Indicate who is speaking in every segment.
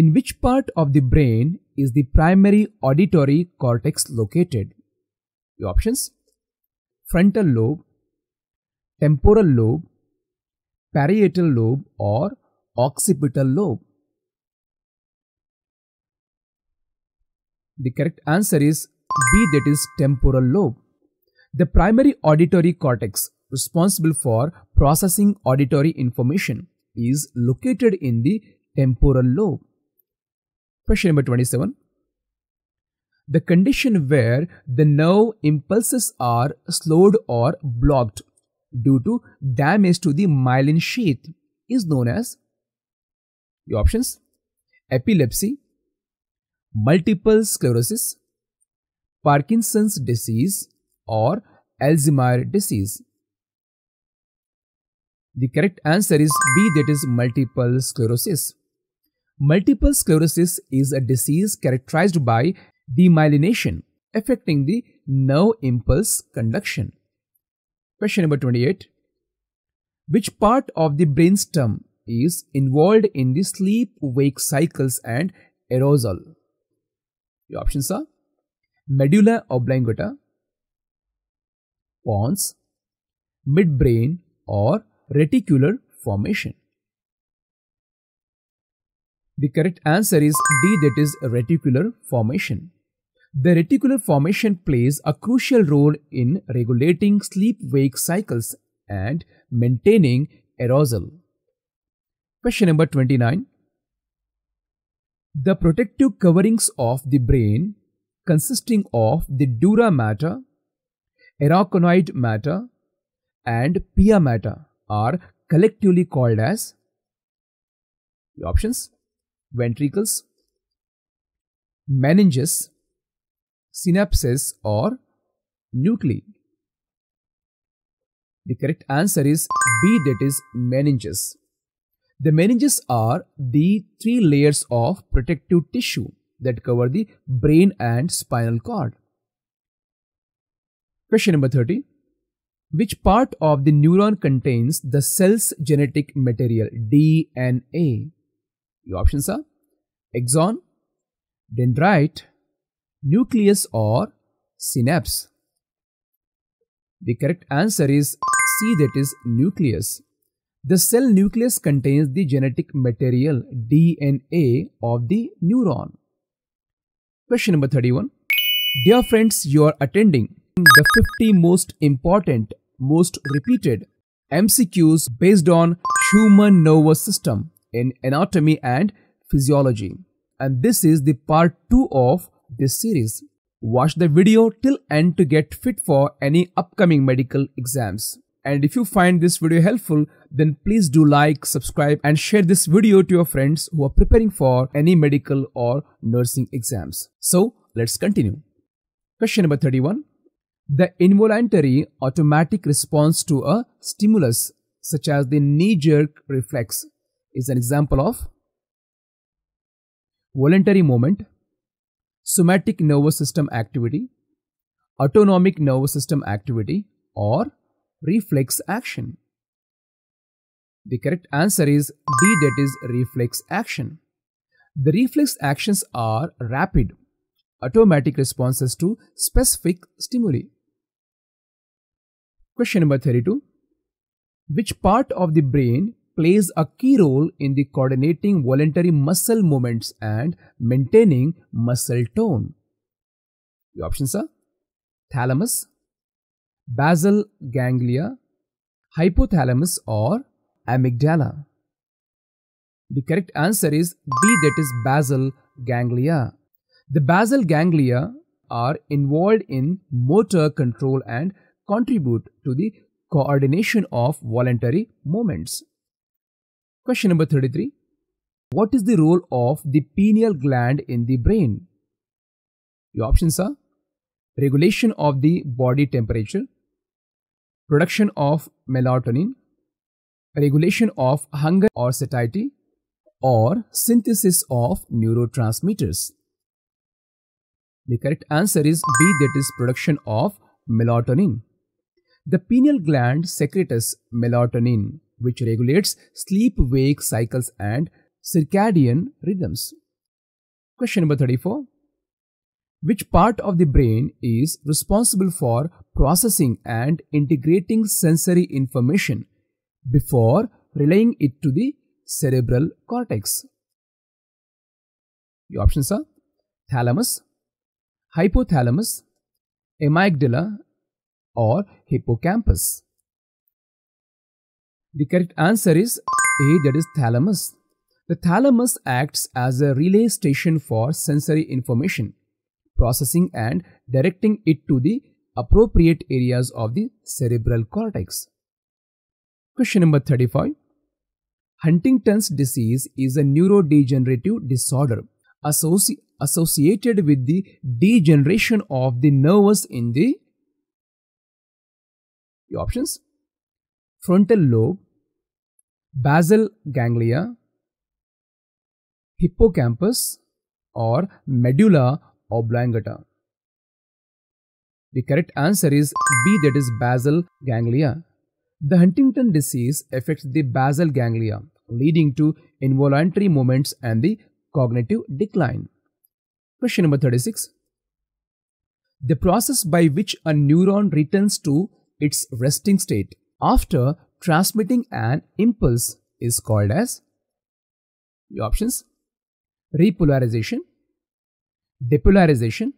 Speaker 1: In which part of the brain is the primary auditory cortex located? The options frontal lobe, temporal lobe, parietal lobe, or occipital lobe. The correct answer is B, that is temporal lobe. The primary auditory cortex responsible for processing auditory information is located in the temporal lobe. Question number 27. The condition where the nerve impulses are slowed or blocked due to damage to the myelin sheath is known as the options epilepsy, multiple sclerosis, Parkinson's disease or Alzheimer's disease. The correct answer is B that is multiple sclerosis. Multiple sclerosis is a disease characterized by demyelination affecting the nerve impulse conduction. Question number 28. Which part of the brainstem is involved in the sleep-wake cycles and arousal? The options are medulla oblongata, pons, midbrain or reticular formation. The correct answer is D that is reticular formation. The reticular formation plays a crucial role in regulating sleep-wake cycles and maintaining arousal. Question number 29. The protective coverings of the brain consisting of the dura mater, arachnoid matter, and pia matter are collectively called as the options ventricles, meninges, synapses or nuclei? The correct answer is B that is meninges. The meninges are the three layers of protective tissue that cover the brain and spinal cord. Question number 30. Which part of the neuron contains the cell's genetic material DNA? The options are axon, dendrite, nucleus or synapse. The correct answer is C that is nucleus. The cell nucleus contains the genetic material DNA of the neuron. Question number 31. Dear friends, you are attending the 50 most important, most repeated MCQs based on human nervous system in anatomy and physiology. And this is the part 2 of this series. Watch the video till end to get fit for any upcoming medical exams. And if you find this video helpful, then please do like, subscribe and share this video to your friends who are preparing for any medical or nursing exams. So let's continue. Question number 31. The involuntary automatic response to a stimulus such as the knee jerk reflex is an example of voluntary movement, somatic nervous system activity, autonomic nervous system activity or reflex action. The correct answer is D that is reflex action. The reflex actions are rapid, automatic responses to specific stimuli. Question number 32. Which part of the brain plays a key role in the coordinating voluntary muscle movements and maintaining muscle tone. The options are thalamus, basal ganglia, hypothalamus or amygdala. The correct answer is B that is basal ganglia. The basal ganglia are involved in motor control and contribute to the coordination of voluntary movements. Question number 33. What is the role of the pineal gland in the brain? Your options are regulation of the body temperature, production of melatonin, regulation of hunger or satiety, or synthesis of neurotransmitters. The correct answer is B that is production of melatonin. The pineal gland secretes melatonin which regulates sleep wake cycles and circadian rhythms. Question number 34 Which part of the brain is responsible for processing and integrating sensory information before relaying it to the cerebral cortex? Your options are thalamus, hypothalamus, amygdala, or hippocampus. The correct answer is A that is thalamus. The thalamus acts as a relay station for sensory information, processing and directing it to the appropriate areas of the cerebral cortex. Question number 35. Huntington's disease is a neurodegenerative disorder associ associated with the degeneration of the nerves in the, the options frontal lobe, basal ganglia, hippocampus or medulla oblongata. The correct answer is B that is basal ganglia. The Huntington disease affects the basal ganglia leading to involuntary movements and the cognitive decline. Question number 36. The process by which a neuron returns to its resting state after transmitting an impulse is called as the options repolarization, depolarization,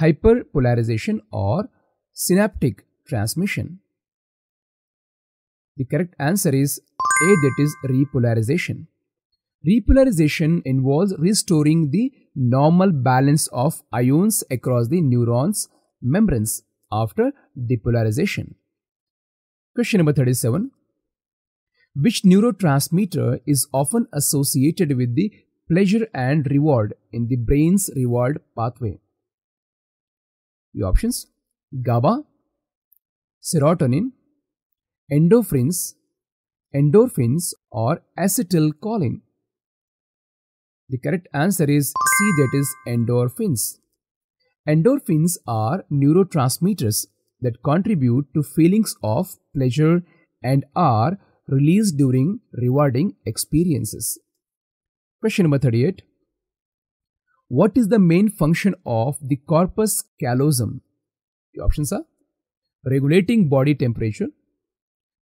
Speaker 1: hyperpolarization or synaptic transmission. The correct answer is A that is repolarization. Repolarization involves restoring the normal balance of ions across the neurons membranes after depolarization. Question number 37. Which neurotransmitter is often associated with the pleasure and reward in the brain's reward pathway? The options GABA, serotonin, endorphins, endorphins, or acetylcholine. The correct answer is C, that is endorphins. Endorphins are neurotransmitters that contribute to feelings of pleasure and are released during rewarding experiences. Question number 38 What is the main function of the corpus callosum? The options are regulating body temperature,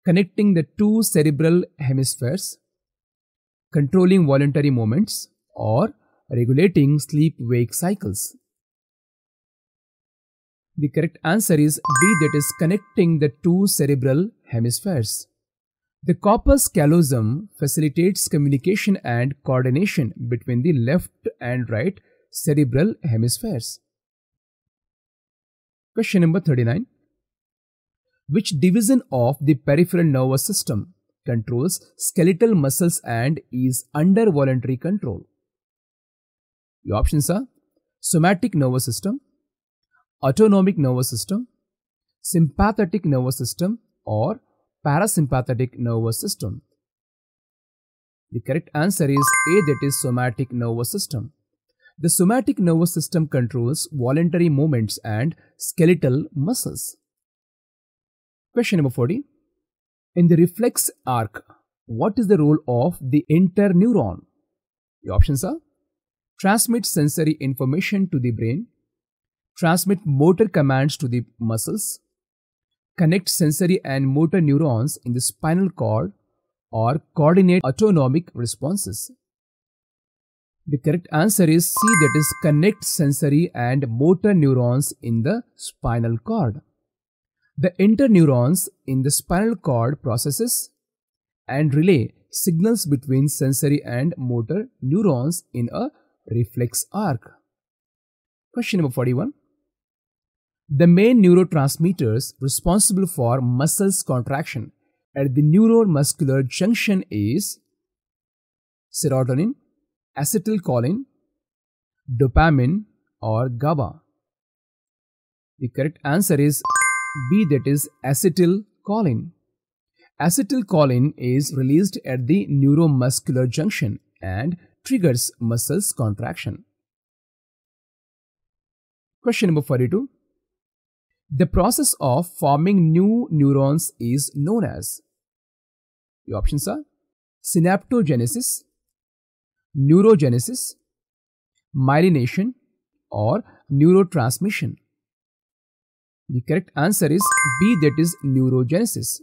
Speaker 1: connecting the two cerebral hemispheres, controlling voluntary movements, or regulating sleep wake cycles. The correct answer is B that is connecting the two cerebral hemispheres. The corpus callosum facilitates communication and coordination between the left and right cerebral hemispheres. Question number 39. Which division of the peripheral nervous system controls skeletal muscles and is under voluntary control? The options are somatic nervous system, autonomic nervous system, sympathetic nervous system or parasympathetic nervous system. The correct answer is A that is somatic nervous system. The somatic nervous system controls voluntary movements and skeletal muscles. Question number 40. In the reflex arc, what is the role of the interneuron? The options are transmit sensory information to the brain, transmit motor commands to the muscles, connect sensory and motor neurons in the spinal cord, or coordinate autonomic responses. The correct answer is C that is connect sensory and motor neurons in the spinal cord. The interneurons in the spinal cord processes and relay signals between sensory and motor neurons in a reflex arc. Question number 41 the main neurotransmitters responsible for muscles contraction at the neuromuscular junction is serotonin, acetylcholine, dopamine or GABA. The correct answer is B that is acetylcholine. Acetylcholine is released at the neuromuscular junction and triggers muscles contraction. Question number 42. The process of forming new neurons is known as the options are synaptogenesis, neurogenesis, myelination or neurotransmission. The correct answer is B that is neurogenesis.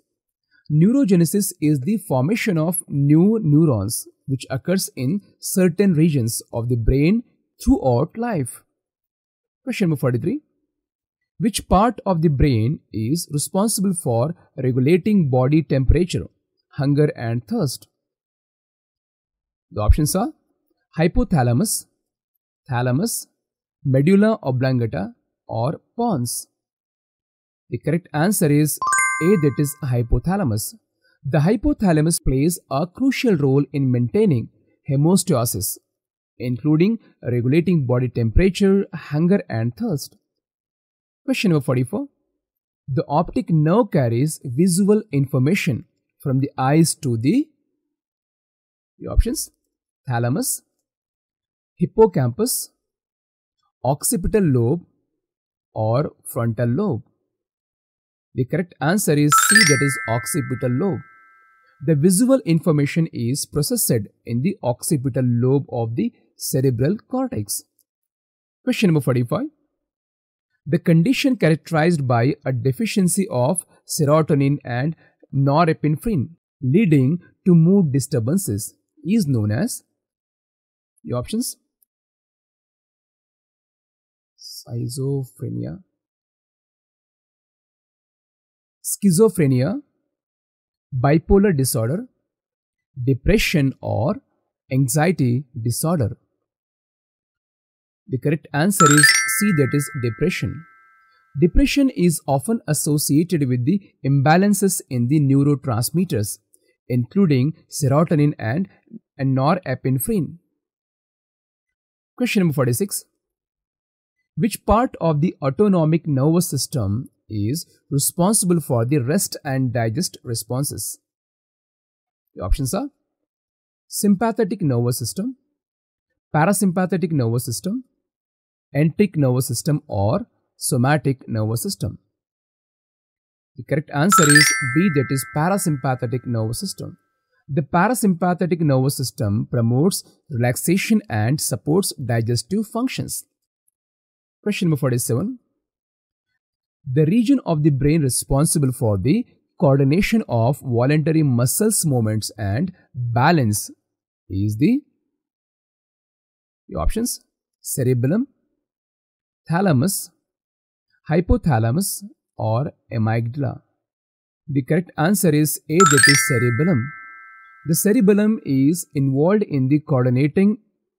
Speaker 1: Neurogenesis is the formation of new neurons which occurs in certain regions of the brain throughout life. Question number 43. Which part of the brain is responsible for regulating body temperature, hunger and thirst? The options are hypothalamus, thalamus, medulla oblongata or pons. The correct answer is A that is hypothalamus. The hypothalamus plays a crucial role in maintaining hemostasis, including regulating body temperature, hunger and thirst. Question number 44. The optic nerve carries visual information from the eyes to the, the options thalamus, hippocampus, occipital lobe or frontal lobe. The correct answer is C that is occipital lobe. The visual information is processed in the occipital lobe of the cerebral cortex. Question number 45 the condition characterized by a deficiency of serotonin and norepinephrine leading to mood disturbances is known as the options schizophrenia schizophrenia bipolar disorder depression or anxiety disorder the correct answer is that is depression. Depression is often associated with the imbalances in the neurotransmitters including serotonin and, and norepinephrine. Question number 46. Which part of the autonomic nervous system is responsible for the rest and digest responses? The options are sympathetic nervous system, parasympathetic nervous system, enteric nervous system or somatic nervous system? The correct answer is B that is parasympathetic nervous system. The parasympathetic nervous system promotes relaxation and supports digestive functions. Question number 47. The region of the brain responsible for the coordination of voluntary muscles movements and balance is the, the options cerebellum, thalamus, hypothalamus or amygdala. The correct answer is A that is cerebellum. The cerebellum is involved in the coordinating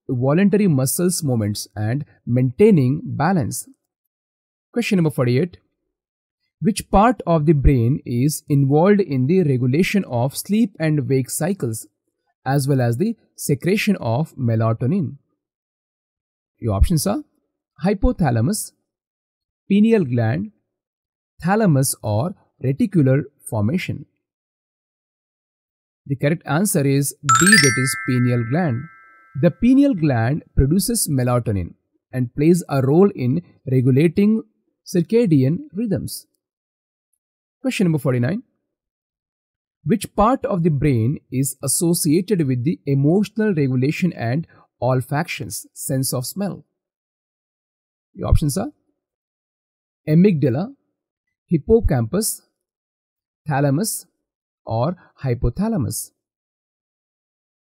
Speaker 1: voluntary muscles movements and maintaining balance. Question number 48. Which part of the brain is involved in the regulation of sleep and wake cycles as well as the secretion of melatonin? Your options are hypothalamus, pineal gland, thalamus or reticular formation. The correct answer is D that is pineal gland. The pineal gland produces melatonin and plays a role in regulating circadian rhythms. Question number 49. Which part of the brain is associated with the emotional regulation and olfactions, sense of smell? Your options are amygdala, hippocampus, thalamus, or hypothalamus.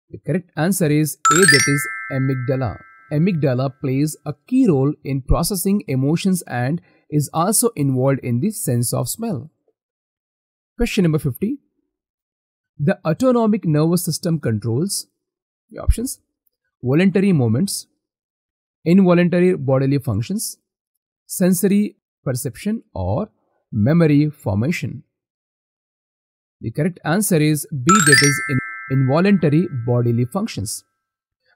Speaker 1: The correct answer is A that is amygdala. Amygdala plays a key role in processing emotions and is also involved in the sense of smell. Question number 50. The autonomic nervous system controls the options voluntary movements, involuntary bodily functions, sensory perception or memory formation. The correct answer is B that is in involuntary bodily functions.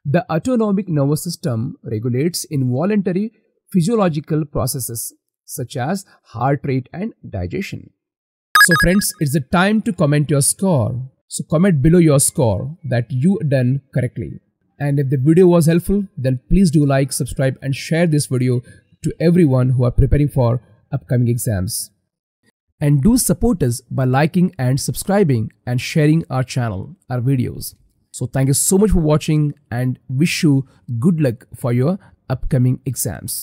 Speaker 1: The autonomic nervous system regulates involuntary physiological processes such as heart rate and digestion. So friends, it's the time to comment your score. So comment below your score that you done correctly. And if the video was helpful, then please do like, subscribe and share this video to everyone who are preparing for upcoming exams. And do support us by liking and subscribing and sharing our channel, our videos. So thank you so much for watching and wish you good luck for your upcoming exams.